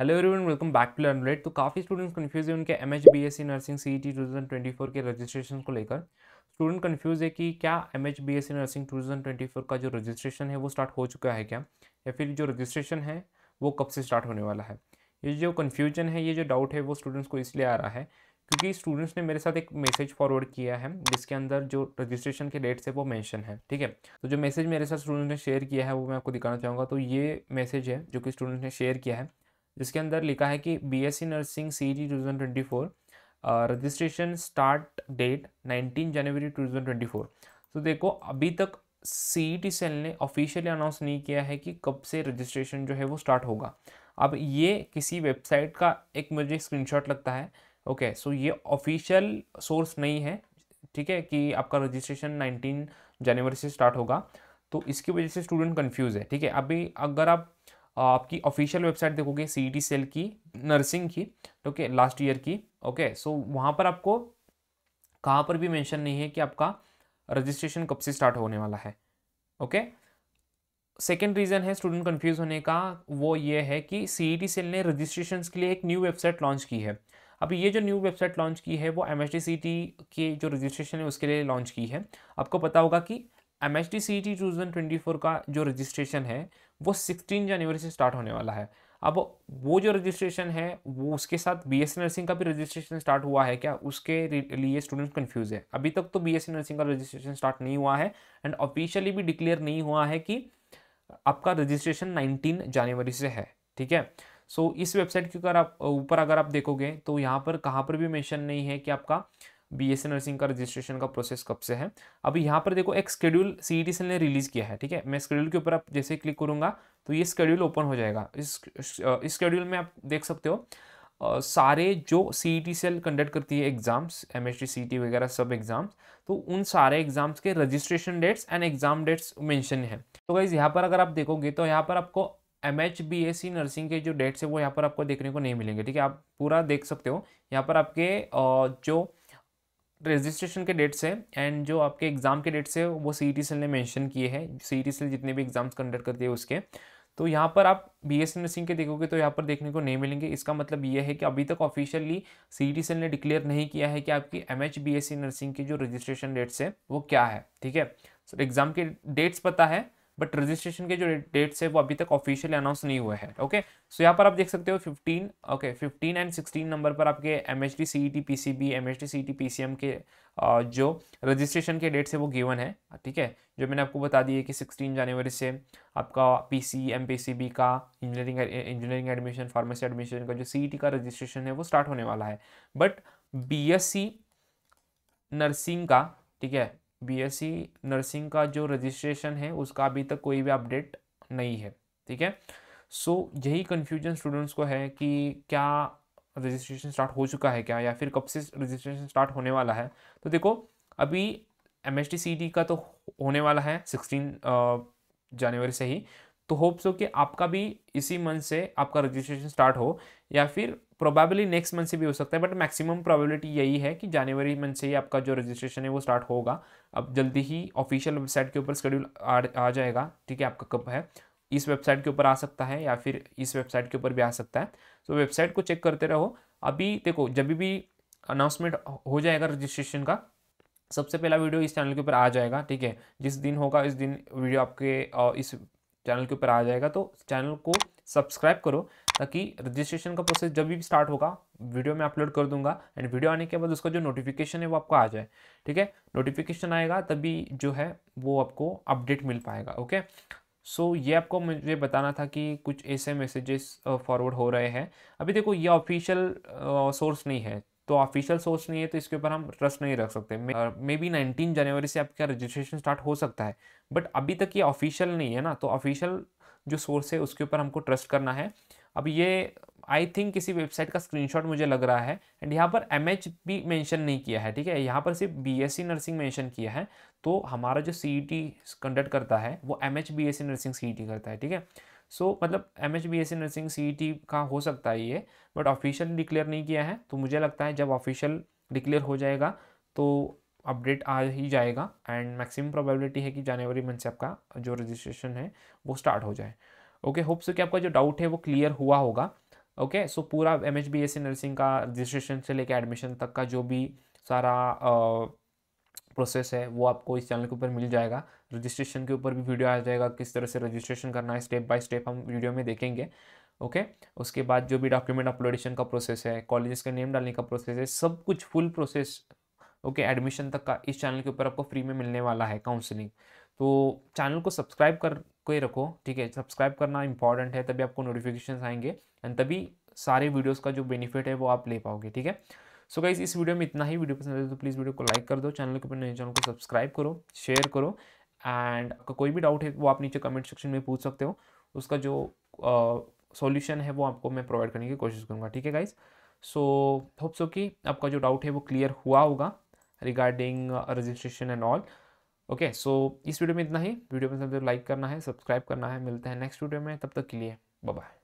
hello everyone welcome back to learn rate तो काफ़ी students confuse है उनके M H B S C nursing C E T two thousand twenty four के registration को लेकर student confuse है कि क्या M H B S C nursing two thousand twenty four का जो रजिस्ट्रेशन है वो स्टार्ट हो चुका है क्या या फिर जो रजिस्ट्रेशन है वो कब से स्टार्ट होने वाला है ये जो कन्फ्यूजन है ये जो डाउट है वो स्टूडेंट्स को इसलिए आ रहा है क्योंकि स्टूडेंट्स ने मेरे साथ एक मैसेज फॉरवर्ड किया है जिसके अंदर जो रजिस्ट्रेशन के डेट्स है वो मेंशन है ठीक है तो जो मैसेज मेरे साथ स्टूडेंट्स ने शेयर किया है वो मैं आपको दिखाना चाहूँगा तो ये मैसेज है जो कि स्टूडेंट्स ने शेयर किया है जिसके अंदर लिखा है कि B S C nursing C G two thousand twenty four registration start date nineteen जनवरी टू थाउजेंड ट्वेंटी फोर तो देखो अभी तक सी सेल e ने ऑफिशियली अनाउंस नहीं किया है कि कब से रजिस्ट्रेशन जो है वो स्टार्ट होगा अब ये किसी वेबसाइट का एक मुझे स्क्रीनशॉट लगता है ओके सो ये ऑफिशियल सोर्स नहीं है ठीक है कि आपका रजिस्ट्रेशन 19 जनवरी से स्टार्ट होगा तो इसकी वजह से स्टूडेंट कंफ्यूज है ठीक है अभी अगर आप आपकी ऑफिशियल वेबसाइट देखोगे सी सेल e की नर्सिंग की ओके लास्ट ईयर की ओके सो वहाँ पर आपको कहाँ पर भी मेंशन नहीं है कि आपका रजिस्ट्रेशन कब से स्टार्ट होने वाला है ओके सेकेंड रीज़न है स्टूडेंट कंफ्यूज होने का वो ये है कि सी सेल e ने रजिस्ट्रेशन के लिए एक न्यू वेबसाइट लॉन्च की है अब ये जो न्यू वेबसाइट लॉन्च की है वो एम एच के जो रजिस्ट्रेशन है उसके लिए लॉन्च की है आपको पता होगा कि M H T C T two thousand twenty four का जो रजिस्ट्रेशन है वो सिक्सटीन जनवरी से स्टार्ट होने वाला है अब वो जो रजिस्ट्रेशन है वो उसके साथ बी एस नर्सिंग का भी रजिस्ट्रेशन स्टार्ट हुआ है क्या उसके लिए स्टूडेंट कन्फ्यूज है अभी तक तो बी एस नर्सिंग का रजिस्ट्रेशन स्टार्ट नहीं हुआ है एंड ऑफिशियली भी डिक्लेयर नहीं हुआ है कि आपका रजिस्ट्रेशन नाइनटीन जनवरी से है ठीक है सो so, इस वेबसाइट के अगर आप ऊपर अगर आप देखोगे तो यहाँ पर कहाँ पर भी मैंशन नहीं है कि आपका बी एस नर्सिंग का रजिस्ट्रेशन का प्रोसेस कब से है अब यहाँ पर देखो एक स्केड्यूल सी ई ने रिलीज़ किया है ठीक है मैं स्केड्यूल के ऊपर आप जैसे क्लिक करूँगा तो ये स्केड्यूल ओपन हो जाएगा इस इस स्केड्यूल में आप देख सकते हो सारे जो सी टी सेल कंडक्ट करती है एग्जाम्स एम एच टी वगैरह सब एग्जाम्स तो उन सारे एग्जाम्स के registration dates and exam dates mention है तो गाइज यहाँ पर अगर आप देखोगे तो यहाँ पर आपको M H B S C nursing के जो डेट्स है वो यहाँ पर आपको देखने को नहीं मिलेंगे ठीक है आप पूरा देख सकते हो यहाँ पर आपके जो रजिस्ट्रेशन के डेट्स हैं एंड जो आपके एग्ज़ाम के डेट्स है वो सी सेल e ने मैंशन किए हैं सी सेल e जितने भी एग्ज़ाम्स कंडक्ट करती है उसके तो यहाँ पर आप बी एस नर्सिंग के देखोगे तो यहाँ पर देखने को नहीं मिलेंगे इसका मतलब ये है कि अभी तक ऑफिशियली सी सेल ने डिक्लेयर नहीं किया है कि आपकी M H B S C nursing की जो रजिस्ट्रेशन डेट्स है वो क्या है ठीक है सर एग्ज़ाम के डेट्स पता है बट रजिस्ट्रेशन के जो डेट्स है वो अभी तक ऑफिशियल अनाउंस नहीं हुए हैं ओके सो यहाँ पर आप देख सकते हो fifteen okay fifteen and sixteen number पर आपके M H D C E T P C B M H D C E T P C M के जो रजिस्ट्रेशन के डेट्स है वो गिवन है ठीक है जो मैंने आपको बता दिए है कि सिक्सटीन जनवरी से आपका P C M P C B का engineering engineering admission pharmacy admission का जो सी ई टी का रजिस्ट्रेशन है वो स्टार्ट होने वाला है but B S C nursing का ठीक है बीएससी नर्सिंग e का जो रजिस्ट्रेशन है उसका अभी तक कोई भी अपडेट नहीं है ठीक है सो so, यही कन्फ्यूजन स्टूडेंट्स को है कि क्या रजिस्ट्रेशन स्टार्ट हो चुका है क्या या फिर कब से रजिस्ट्रेशन स्टार्ट होने वाला है तो देखो अभी एम एस टी का तो होने वाला है सिक्सटीन जनवरी से ही तो होप्स हो कि आपका भी इसी मंथ से आपका रजिस्ट्रेशन स्टार्ट हो या फिर प्रोबेबली नेक्स्ट मंथ से भी हो सकता है बट मैक्सिमम प्रोबेबिलिटी यही है कि जनवरी मंथ से ही आपका जो रजिस्ट्रेशन है वो स्टार्ट होगा अब जल्दी ही ऑफिशियल वेबसाइट के ऊपर शेड्यूल आ, आ जाएगा ठीक है आपका कब है इस वेबसाइट के ऊपर आ सकता है या फिर इस वेबसाइट के ऊपर भी आ सकता है तो वेबसाइट को चेक करते रहो अभी देखो जब भी अनाउंसमेंट हो जाएगा रजिस्ट्रेशन का सबसे पहला वीडियो इस चैनल के ऊपर आ जाएगा ठीक है जिस दिन होगा इस दिन वीडियो आपके इस चैनल के ऊपर आ जाएगा तो चैनल को सब्सक्राइब करो ताकि रजिस्ट्रेशन का प्रोसेस जब भी स्टार्ट होगा वीडियो में अपलोड कर दूंगा एंड वीडियो आने के बाद उसका जो नोटिफिकेशन है वो आपको आ जाए ठीक है नोटिफिकेशन आएगा तभी जो है वो आपको अपडेट मिल पाएगा ओके सो so, ये आपको मुझे बताना था कि कुछ ऐसे मैसेजेस फॉरवर्ड हो रहे हैं अभी देखो ये ऑफिशियल सोर्स नहीं है तो ऑफिशियल सोर्स नहीं है तो इसके ऊपर हम ट्रस्ट नहीं रख सकते मे बी नाइनटीन जनवरी से आपका रजिस्ट्रेशन स्टार्ट हो सकता है बट अभी तक ये ऑफिशियल नहीं है ना तो ऑफिशियल जो सोर्स है उसके ऊपर हमको ट्रस्ट करना है अब ये आई थिंक किसी वेबसाइट का स्क्रीनशॉट मुझे लग रहा है एंड यहाँ पर एम एच भी मैंशन नहीं किया है ठीक है यहाँ पर सिर्फ B S C nursing mention किया है तो हमारा जो सी ई टी कंडक्ट करता है वो M H B S C nursing C T करता है ठीक है सो so, मतलब M H B S C nursing C E T का हो सकता है ये बट ऑफिशियल डिक्लेयर नहीं किया है तो मुझे लगता है जब ऑफिशियल डिक्लेयर हो जाएगा तो अपडेट आ ही जाएगा एंड मैक्सिमम प्रोबेबिलिटी है कि जनवरी मंथ से आपका जो रजिस्ट्रेशन है वो स्टार्ट हो जाए ओके होप सो कि आपका जो डाउट है वो क्लियर हुआ होगा ओके okay, सो so पूरा M H B S C nursing का रजिस्ट्रेशन से लेकर एडमिशन तक का जो भी सारा प्रोसेस है वो आपको इस चैनल के ऊपर मिल जाएगा रजिस्ट्रेशन के ऊपर भी वीडियो आ जाएगा किस तरह से रजिस्ट्रेशन करना है स्टेप बाय स्टेप हम वीडियो में देखेंगे ओके उसके बाद जो भी डॉक्यूमेंट अपलोडेशन का प्रोसेस है कॉलेजेस का नेम डालने का प्रोसेस है सब कुछ फुल प्रोसेस ओके एडमिशन तक का इस चैनल के ऊपर आपको फ्री में मिलने वाला है काउंसलिंग तो चैनल को सब्सक्राइब कर कोई रखो ठीक है सब्सक्राइब करना इंपॉर्टेंट है तभी आपको नोटिफिकेशन आएंगे एंड तभी सारे वीडियोस का जो बेनिफिट है वो आप ले पाओगे ठीक है सो so गाइज इस वीडियो में इतना ही वीडियो पसंद है तो प्लीज़ वीडियो को लाइक कर दो चैनल के ऊपर नए चैनल को सब्सक्राइब करो शेयर करो एंड आपका कोई भी डाउट है वो आप नीचे कमेंट सेक्शन में पूछ सकते हो उसका जो सॉल्यूशन uh, है वो आपको मैं प्रोवाइड करने की कोशिश करूँगा ठीक है गाइज सो होप सो कि आपका जो डाउट है वो क्लियर हुआ होगा regarding registration and all okay so इस वीडियो में इतना ही वीडियो पसंद तो लाइक करना है सब्सक्राइब करना है मिलते हैं नेक्स्ट वीडियो में तब तक के लिए बाय